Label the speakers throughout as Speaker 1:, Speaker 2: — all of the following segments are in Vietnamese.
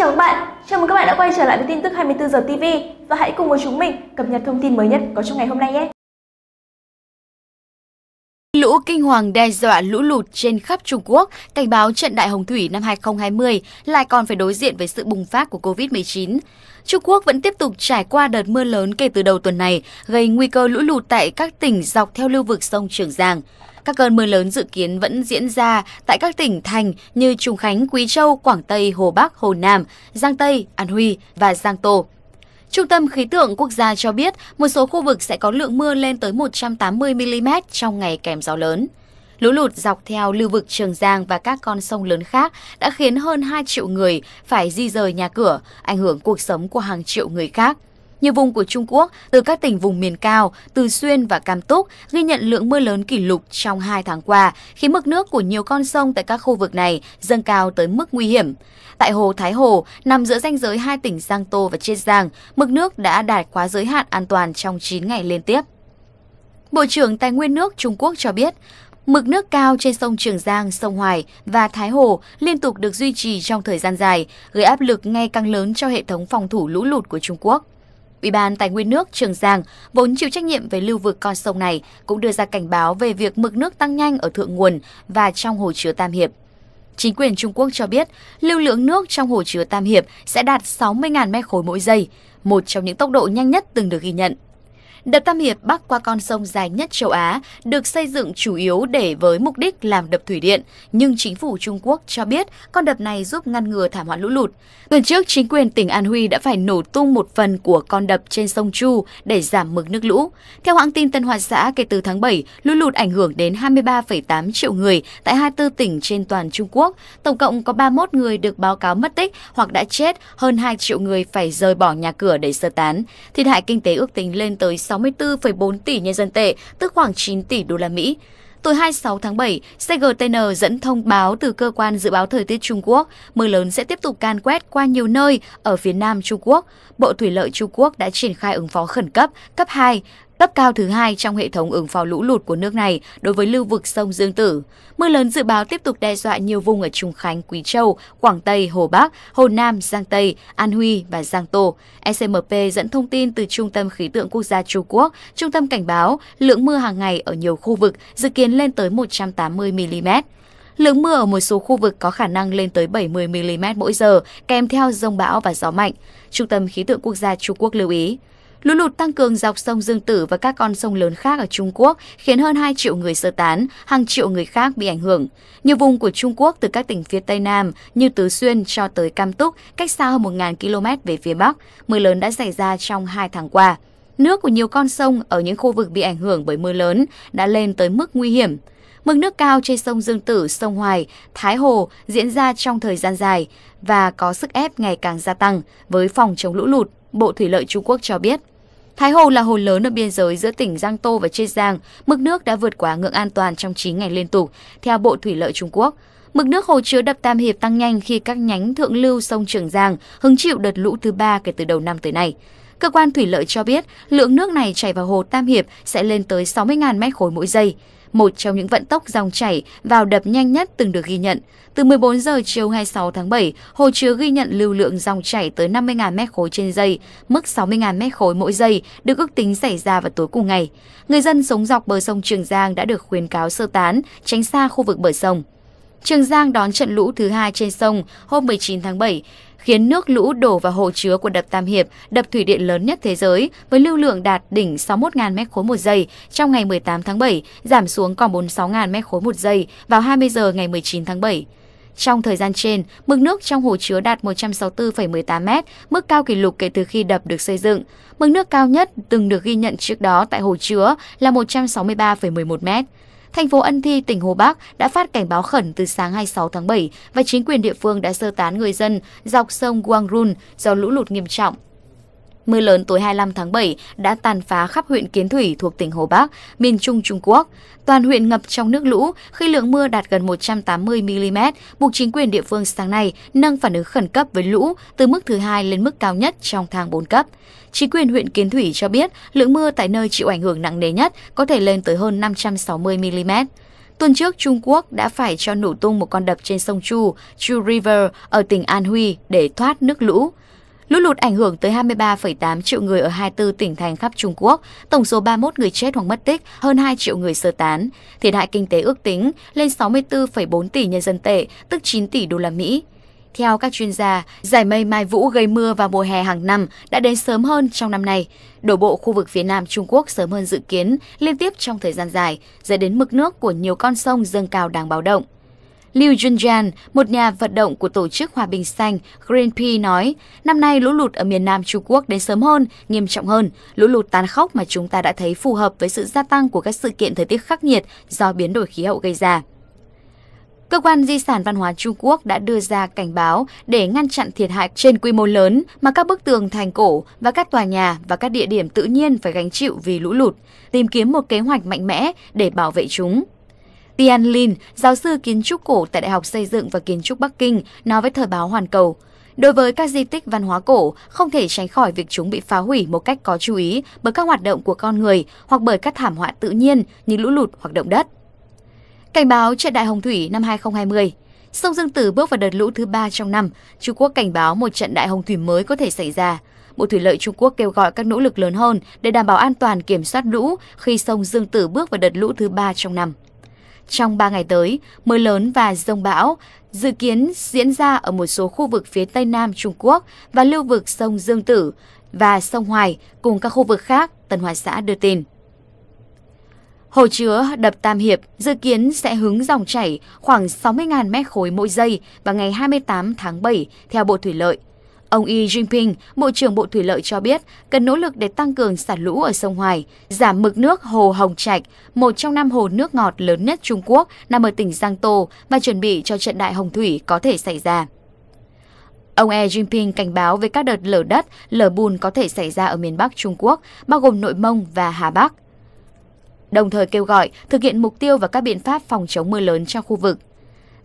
Speaker 1: chào các bạn, chào mừng các bạn đã quay trở lại với tin tức 24 giờ TV và hãy cùng với chúng mình cập nhật thông tin mới nhất có trong ngày hôm nay nhé. Lũ kinh hoàng đe dọa lũ lụt trên khắp Trung Quốc, cảnh báo trận đại hồng thủy năm 2020 lại còn phải đối diện với sự bùng phát của COVID-19. Trung Quốc vẫn tiếp tục trải qua đợt mưa lớn kể từ đầu tuần này, gây nguy cơ lũ lụt tại các tỉnh dọc theo lưu vực sông Trường Giang. Các cơn mưa lớn dự kiến vẫn diễn ra tại các tỉnh thành như Trùng Khánh, Quý Châu, Quảng Tây, Hồ Bắc, Hồ Nam, Giang Tây, An Huy và Giang Tô. Trung tâm Khí tượng Quốc gia cho biết một số khu vực sẽ có lượng mưa lên tới 180mm trong ngày kèm gió lớn. Lũ lụt dọc theo lưu vực Trường Giang và các con sông lớn khác đã khiến hơn 2 triệu người phải di rời nhà cửa, ảnh hưởng cuộc sống của hàng triệu người khác. Nhiều vùng của Trung Quốc, từ các tỉnh vùng miền cao, Từ Xuyên và Cam Túc ghi nhận lượng mưa lớn kỷ lục trong 2 tháng qua, khiến mực nước của nhiều con sông tại các khu vực này dâng cao tới mức nguy hiểm. Tại hồ Thái Hồ, nằm giữa ranh giới hai tỉnh Giang Tô và Chiết Giang, mực nước đã đạt quá giới hạn an toàn trong 9 ngày liên tiếp. Bộ trưởng Tài nguyên nước Trung Quốc cho biết, Mực nước cao trên sông Trường Giang, sông Hoài và Thái Hồ liên tục được duy trì trong thời gian dài, gây áp lực ngày càng lớn cho hệ thống phòng thủ lũ lụt của Trung Quốc. Ủy ban Tài nguyên nước Trường Giang, vốn chịu trách nhiệm về lưu vực con sông này, cũng đưa ra cảnh báo về việc mực nước tăng nhanh ở thượng nguồn và trong hồ chứa Tam Hiệp. Chính quyền Trung Quốc cho biết, lưu lượng nước trong hồ chứa Tam Hiệp sẽ đạt 60.000 mét khối mỗi giây, một trong những tốc độ nhanh nhất từng được ghi nhận. Đập Tam Hiệp bắc qua con sông dài nhất châu Á, được xây dựng chủ yếu để với mục đích làm đập thủy điện, nhưng chính phủ Trung Quốc cho biết con đập này giúp ngăn ngừa thảm họa lũ lụt. Tuần trước, chính quyền tỉnh An Huy đã phải nổ tung một phần của con đập trên sông Chu để giảm mực nước lũ. Theo hãng tin Tân Hoa Xã, kể từ tháng 7, lũ lụt ảnh hưởng đến 23,8 triệu người tại 24 tỉnh trên toàn Trung Quốc. Tổng cộng có 31 người được báo cáo mất tích hoặc đã chết, hơn 2 triệu người phải rời bỏ nhà cửa để sơ tán. Thiệt hại kinh tế ước tính lên tới 64,4 tỷ nhân dân tệ, tức khoảng 9 tỷ đô la Mỹ. Tối 26 tháng 7, CGTN dẫn thông báo từ cơ quan dự báo thời tiết Trung Quốc, mưa lớn sẽ tiếp tục can quét qua nhiều nơi ở phía Nam Trung Quốc. Bộ Thủy lợi Trung Quốc đã triển khai ứng phó khẩn cấp cấp 2, cấp cao thứ hai trong hệ thống ứng phó lũ lụt của nước này đối với lưu vực sông Dương Tử. Mưa lớn dự báo tiếp tục đe dọa nhiều vùng ở Trung Khánh, Quý Châu, Quảng Tây, Hồ Bắc, Hồ Nam, Giang Tây, An Huy và Giang Tô. ECMP dẫn thông tin từ Trung tâm Khí tượng Quốc gia Trung Quốc, Trung tâm cảnh báo lượng mưa hàng ngày ở nhiều khu vực dự kiến lên tới 180mm. Lượng mưa ở một số khu vực có khả năng lên tới 70mm mỗi giờ, kèm theo rông bão và gió mạnh. Trung tâm Khí tượng Quốc gia Trung Quốc lưu ý, Lũ lụt tăng cường dọc sông Dương Tử và các con sông lớn khác ở Trung Quốc khiến hơn 2 triệu người sơ tán, hàng triệu người khác bị ảnh hưởng. Nhiều vùng của Trung Quốc từ các tỉnh phía Tây Nam như Tứ Xuyên cho tới Cam Túc, cách xa hơn 1.000 km về phía Bắc, mưa lớn đã xảy ra trong 2 tháng qua. Nước của nhiều con sông ở những khu vực bị ảnh hưởng bởi mưa lớn đã lên tới mức nguy hiểm. Mực nước cao trên sông Dương Tử, sông Hoài, Thái Hồ diễn ra trong thời gian dài và có sức ép ngày càng gia tăng với phòng chống lũ lụt Bộ Thủy lợi Trung Quốc cho biết Thái Hồ là hồ lớn ở biên giới giữa tỉnh Giang Tô và Chiết Giang, mực nước đã vượt quá ngưỡng an toàn trong 9 ngày liên tục, theo Bộ Thủy lợi Trung Quốc. Mực nước hồ chứa đập Tam Hiệp tăng nhanh khi các nhánh thượng lưu sông Trường Giang hứng chịu đợt lũ thứ ba kể từ đầu năm tới nay. Cơ quan thủy lợi cho biết lượng nước này chảy vào hồ Tam Hiệp sẽ lên tới 60.000 mét khối mỗi giây một trong những vận tốc dòng chảy vào đập nhanh nhất từng được ghi nhận. Từ 14 giờ chiều 26 tháng 7, hồ chứa ghi nhận lưu lượng dòng chảy tới 50.000 mét khối trên giây, mức 60.000 mét khối mỗi giây được ước tính xảy ra vào tối cùng ngày. Người dân sống dọc bờ sông Trường Giang đã được khuyến cáo sơ tán, tránh xa khu vực bờ sông. Trường Giang đón trận lũ thứ hai trên sông hôm 19 tháng 7 khiến nước lũ đổ vào hồ chứa của đập Tam Hiệp, đập thủy điện lớn nhất thế giới với lưu lượng đạt đỉnh 61.000 m khối một giây trong ngày 18 tháng 7, giảm xuống còn 46.000 m khối một giây vào 20 giờ ngày 19 tháng 7. Trong thời gian trên, mực nước trong hồ chứa đạt 164,18 m, mức cao kỷ lục kể từ khi đập được xây dựng. Mực nước cao nhất từng được ghi nhận trước đó tại hồ chứa là 163,11 m. Thành phố Ân Thi, tỉnh Hồ Bắc đã phát cảnh báo khẩn từ sáng 26 tháng 7 và chính quyền địa phương đã sơ tán người dân dọc sông Guangrun do lũ lụt nghiêm trọng Mưa lớn tối 25 tháng 7 đã tàn phá khắp huyện Kiến Thủy thuộc tỉnh Hồ Bắc, miền Trung Trung Quốc. Toàn huyện ngập trong nước lũ khi lượng mưa đạt gần 180 mm, buộc chính quyền địa phương sáng nay nâng phản ứng khẩn cấp với lũ từ mức thứ hai lên mức cao nhất trong thang 4 cấp. Chính quyền huyện Kiến Thủy cho biết lượng mưa tại nơi chịu ảnh hưởng nặng nề nhất có thể lên tới hơn 560 mm. Tuần trước, Trung Quốc đã phải cho nổ tung một con đập trên sông Chu, Chu River ở tỉnh An Huy để thoát nước lũ. Lũ lụt ảnh hưởng tới 23,8 triệu người ở 24 tỉnh thành khắp Trung Quốc, tổng số 31 người chết hoặc mất tích, hơn 2 triệu người sơ tán. Thiệt hại kinh tế ước tính lên 64,4 tỷ nhân dân tệ, tức 9 tỷ đô la Mỹ. Theo các chuyên gia, giải mây Mai Vũ gây mưa vào mùa hè hàng năm đã đến sớm hơn trong năm nay. Đổ bộ khu vực phía Nam Trung Quốc sớm hơn dự kiến, liên tiếp trong thời gian dài, dẫn đến mực nước của nhiều con sông dâng cao đáng báo động. Liu Junjian, một nhà vận động của Tổ chức Hòa bình Xanh Greenpeace nói, năm nay lũ lụt ở miền Nam Trung Quốc đến sớm hơn, nghiêm trọng hơn. Lũ lụt tàn khốc mà chúng ta đã thấy phù hợp với sự gia tăng của các sự kiện thời tiết khắc nghiệt do biến đổi khí hậu gây ra. Cơ quan Di sản Văn hóa Trung Quốc đã đưa ra cảnh báo để ngăn chặn thiệt hại trên quy mô lớn mà các bức tường thành cổ và các tòa nhà và các địa điểm tự nhiên phải gánh chịu vì lũ lụt, tìm kiếm một kế hoạch mạnh mẽ để bảo vệ chúng. Tian Lin, giáo sư kiến trúc cổ tại Đại học Xây dựng và Kiến trúc Bắc Kinh, nói với thời báo Hoàn Cầu. Đối với các di tích văn hóa cổ, không thể tránh khỏi việc chúng bị phá hủy một cách có chú ý bởi các hoạt động của con người hoặc bởi các thảm họa tự nhiên như lũ lụt hoặc động đất. Cảnh báo trận đại hồng thủy năm 2020 Sông Dương Tử bước vào đợt lũ thứ ba trong năm, Trung Quốc cảnh báo một trận đại hồng thủy mới có thể xảy ra. Bộ Thủy lợi Trung Quốc kêu gọi các nỗ lực lớn hơn để đảm bảo an toàn kiểm soát lũ khi sông Dương Tử bước vào đợt lũ thứ ba trong năm. Trong 3 ngày tới, mưa lớn và rông bão dự kiến diễn ra ở một số khu vực phía Tây Nam Trung Quốc và lưu vực sông Dương Tử và sông Hoài cùng các khu vực khác, Tân Hoa xã đưa tin. Hồ chứa đập Tam Hiệp dự kiến sẽ hứng dòng chảy khoảng 60.000 mét khối mỗi giây vào ngày 28 tháng 7 theo Bộ Thủy lợi – Ông Yi Jinping, Bộ trưởng Bộ Thủy lợi cho biết cần nỗ lực để tăng cường xả lũ ở sông Hoài, giảm mực nước hồ Hồng Trạch, một trong năm hồ nước ngọt lớn nhất Trung Quốc nằm ở tỉnh Giang Tô và chuẩn bị cho trận đại hồng thủy có thể xảy ra. Ông Xi Jinping cảnh báo về các đợt lở đất, lở bùn có thể xảy ra ở miền Bắc Trung Quốc, bao gồm Nội Mông và Hà Bắc. Đồng thời kêu gọi thực hiện mục tiêu và các biện pháp phòng chống mưa lớn trong khu vực.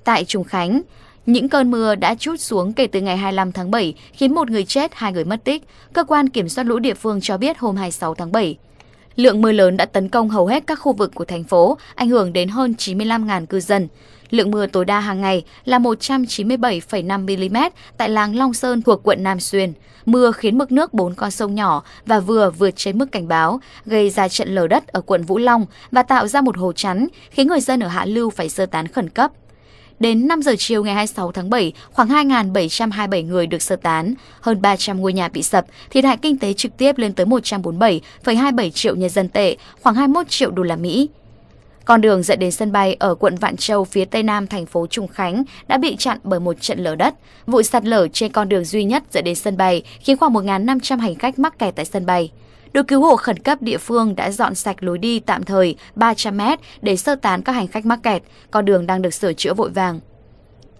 Speaker 1: Tại Trùng Khánh, những cơn mưa đã chút xuống kể từ ngày 25 tháng 7 khiến một người chết, hai người mất tích, cơ quan kiểm soát lũ địa phương cho biết hôm 26 tháng 7. Lượng mưa lớn đã tấn công hầu hết các khu vực của thành phố, ảnh hưởng đến hơn 95.000 cư dân. Lượng mưa tối đa hàng ngày là 197,5 mm tại làng Long Sơn thuộc quận Nam Xuyên. Mưa khiến mực nước bốn con sông nhỏ và vừa vượt trên mức cảnh báo, gây ra trận lở đất ở quận Vũ Long và tạo ra một hồ chắn, khiến người dân ở Hạ Lưu phải sơ tán khẩn cấp. Đến 5 giờ chiều ngày 26 tháng 7, khoảng 2.727 người được sơ tán, hơn 300 ngôi nhà bị sập, thiệt hại kinh tế trực tiếp lên tới 147,27 triệu nhân dân tệ, khoảng 21 triệu đô la Mỹ. Con đường dẫn đến sân bay ở quận Vạn Châu phía tây nam thành phố Trung Khánh đã bị chặn bởi một trận lở đất. Vụ sạt lở trên con đường duy nhất dẫn đến sân bay khiến khoảng 1.500 hành khách mắc kẹt tại sân bay. Đội cứu hộ khẩn cấp địa phương đã dọn sạch lối đi tạm thời 300 mét để sơ tán các hành khách mắc kẹt, con đường đang được sửa chữa vội vàng.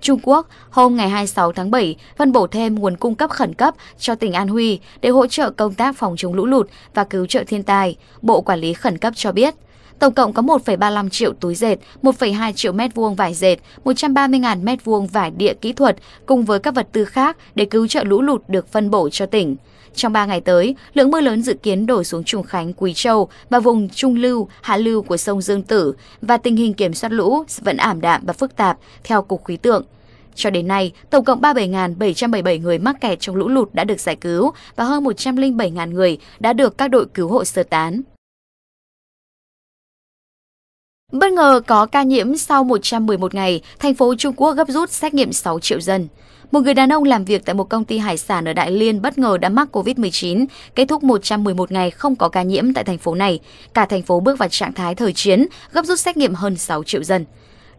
Speaker 1: Trung Quốc hôm ngày 26 tháng 7 phân bổ thêm nguồn cung cấp khẩn cấp cho tỉnh An Huy để hỗ trợ công tác phòng chống lũ lụt và cứu trợ thiên tai, Bộ Quản lý Khẩn cấp cho biết. Tổng cộng có 1,35 triệu túi dệt, 1,2 triệu mét vuông vải dệt, 130.000 mét vuông vải địa kỹ thuật cùng với các vật tư khác để cứu trợ lũ lụt được phân bổ cho tỉnh. Trong 3 ngày tới, lượng mưa lớn dự kiến đổ xuống Trùng Khánh, Quỳ Châu và vùng Trung Lưu, Hạ Lưu của sông Dương Tử và tình hình kiểm soát lũ vẫn ảm đạm và phức tạp theo Cục Khí tượng. Cho đến nay, tổng cộng 37.777 người mắc kẹt trong lũ lụt đã được giải cứu và hơn 107.000 người đã được các đội cứu hộ sơ tán. Bất ngờ có ca nhiễm sau 111 ngày, thành phố Trung Quốc gấp rút xét nghiệm 6 triệu dân. Một người đàn ông làm việc tại một công ty hải sản ở Đại Liên bất ngờ đã mắc COVID-19, kết thúc 111 ngày không có ca nhiễm tại thành phố này. Cả thành phố bước vào trạng thái thời chiến, gấp rút xét nghiệm hơn 6 triệu dân.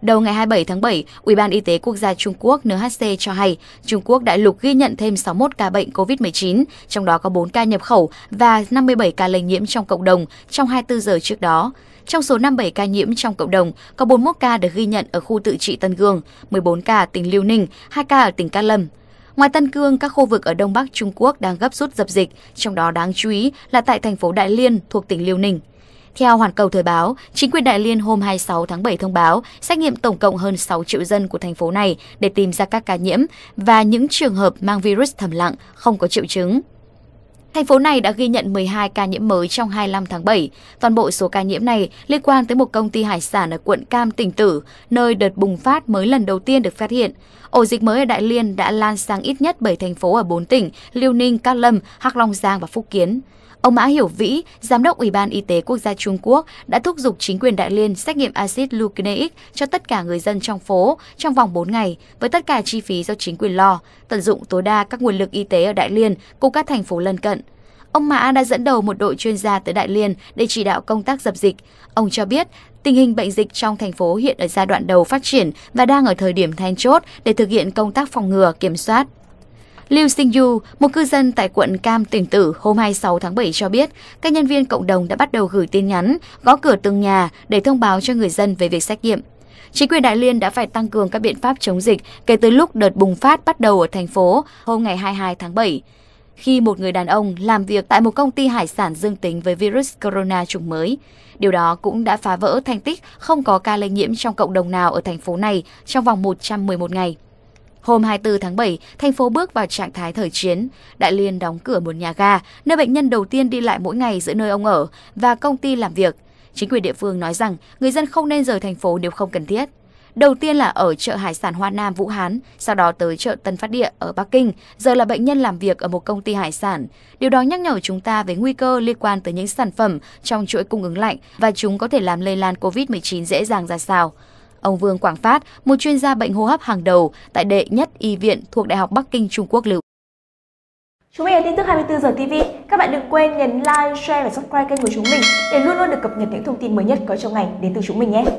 Speaker 1: Đầu ngày 27 tháng 7, Ủy ban Y tế Quốc gia Trung Quốc NHC cho hay Trung Quốc đại lục ghi nhận thêm 61 ca bệnh COVID-19, trong đó có 4 ca nhập khẩu và 57 ca lây nhiễm trong cộng đồng trong 24 giờ trước đó. Trong số 57 ca nhiễm trong cộng đồng, có 41 ca được ghi nhận ở khu tự trị Tân Gương, 14 ca ở tỉnh Liêu Ninh, 2 ca ở tỉnh Cát Lâm. Ngoài Tân Cương, các khu vực ở Đông Bắc Trung Quốc đang gấp rút dập dịch, trong đó đáng chú ý là tại thành phố Đại Liên thuộc tỉnh Liêu Ninh. Theo Hoàn Cầu Thời báo, chính quyền Đại Liên hôm 26 tháng 7 thông báo xét nghiệm tổng cộng hơn 6 triệu dân của thành phố này để tìm ra các ca nhiễm và những trường hợp mang virus thầm lặng, không có triệu chứng. Thành phố này đã ghi nhận 12 ca nhiễm mới trong 25 tháng 7. Toàn bộ số ca nhiễm này liên quan tới một công ty hải sản ở quận Cam, tỉnh Tử, nơi đợt bùng phát mới lần đầu tiên được phát hiện. Ổ dịch mới ở Đại Liên đã lan sang ít nhất 7 thành phố ở 4 tỉnh Liêu Ninh, Cát Lâm, Hắc Long Giang và Phúc Kiến. Ông Mã Hiểu Vĩ, Giám đốc Ủy ban Y tế Quốc gia Trung Quốc đã thúc giục chính quyền Đại Liên xét nghiệm axit nucleic cho tất cả người dân trong phố trong vòng 4 ngày với tất cả chi phí do chính quyền lo, tận dụng tối đa các nguồn lực y tế ở Đại Liên cùng các thành phố lân cận. Ông Mã đã dẫn đầu một đội chuyên gia tới Đại Liên để chỉ đạo công tác dập dịch. Ông cho biết, tình hình bệnh dịch trong thành phố hiện ở giai đoạn đầu phát triển và đang ở thời điểm then chốt để thực hiện công tác phòng ngừa, kiểm soát, Liu Xingyu, một cư dân tại quận Cam tỉnh Tử hôm 26 tháng 7 cho biết, các nhân viên cộng đồng đã bắt đầu gửi tin nhắn, gõ cửa từng nhà để thông báo cho người dân về việc xét nghiệm. Chính quyền Đại Liên đã phải tăng cường các biện pháp chống dịch kể từ lúc đợt bùng phát bắt đầu ở thành phố hôm ngày 22 tháng 7 khi một người đàn ông làm việc tại một công ty hải sản dương tính với virus corona chủng mới. Điều đó cũng đã phá vỡ thành tích không có ca lây nhiễm trong cộng đồng nào ở thành phố này trong vòng 111 ngày. Hôm 24 tháng 7, thành phố bước vào trạng thái thời chiến. Đại Liên đóng cửa một nhà ga, nơi bệnh nhân đầu tiên đi lại mỗi ngày giữa nơi ông ở và công ty làm việc. Chính quyền địa phương nói rằng người dân không nên rời thành phố nếu không cần thiết. Đầu tiên là ở chợ hải sản Hoa Nam Vũ Hán, sau đó tới chợ Tân Phát Địa ở Bắc Kinh, giờ là bệnh nhân làm việc ở một công ty hải sản. Điều đó nhắc nhở chúng ta về nguy cơ liên quan tới những sản phẩm trong chuỗi cung ứng lạnh và chúng có thể làm lây lan COVID-19 dễ dàng ra sao. Ông Vương Quảng Phát, một chuyên gia bệnh hô hấp hàng đầu tại đệ nhất y viện thuộc Đại học Bắc Kinh Trung Quốc lưu. Chúng mình là tin tức 24 giờ TV. Các bạn đừng quên nhấn like, share và subscribe kênh của chúng mình để luôn luôn được cập nhật những thông tin mới nhất có trong ngành đến từ chúng mình nhé.